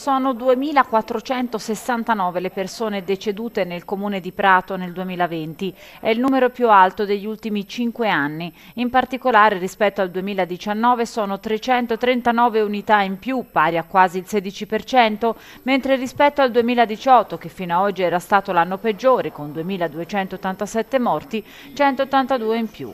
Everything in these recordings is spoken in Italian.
Sono 2.469 le persone decedute nel comune di Prato nel 2020, è il numero più alto degli ultimi cinque anni, in particolare rispetto al 2019 sono 339 unità in più, pari a quasi il 16%, mentre rispetto al 2018, che fino ad oggi era stato l'anno peggiore, con 2.287 morti, 182 in più.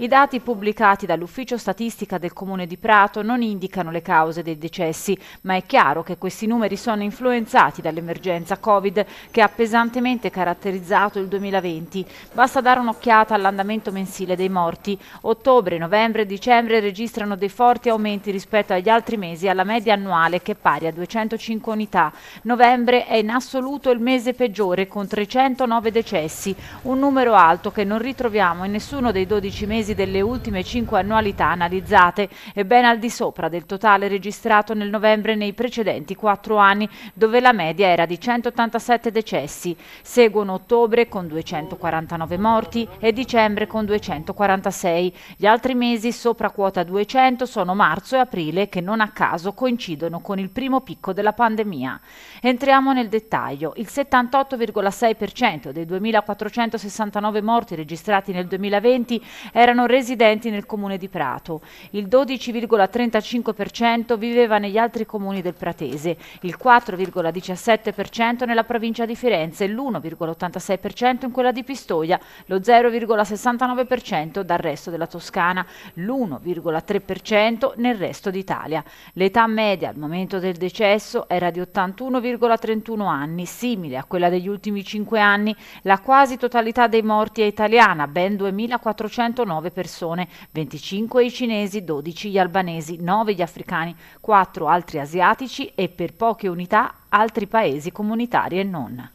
I dati pubblicati dall'Ufficio Statistica del Comune di Prato non indicano le cause dei decessi, ma è chiaro che questi numeri sono influenzati dall'emergenza Covid che ha pesantemente caratterizzato il 2020. Basta dare un'occhiata all'andamento mensile dei morti. Ottobre, novembre e dicembre registrano dei forti aumenti rispetto agli altri mesi alla media annuale che è pari a 205 unità. Novembre è in assoluto il mese peggiore con 309 decessi, un numero alto che non ritroviamo in nessuno dei 12 mesi mesi delle ultime cinque annualità analizzate e ben al di sopra del totale registrato nel novembre nei precedenti quattro anni, dove la media era di 187 decessi. Seguono ottobre con 249 morti e dicembre con 246. Gli altri mesi sopra quota 200 sono marzo e aprile che non a caso coincidono con il primo picco della pandemia. Entriamo nel dettaglio. Il 78,6% dei 2.469 morti registrati nel 2020 erano italiano residenti nel comune di Prato. Il 12,35% viveva negli altri comuni del Pratese, il 4,17% nella provincia di Firenze, l'1,86% in quella di Pistoia, lo 0,69% dal resto della Toscana, l'1,3% nel resto d'Italia. L'età media al momento del decesso era di 81,31 anni, simile a quella degli ultimi 5 anni. La quasi totalità dei morti è italiana, ben 2.409 9 persone, 25 i cinesi, 12 gli albanesi, 9 gli africani, 4 altri asiatici e per poche unità altri paesi comunitari e non.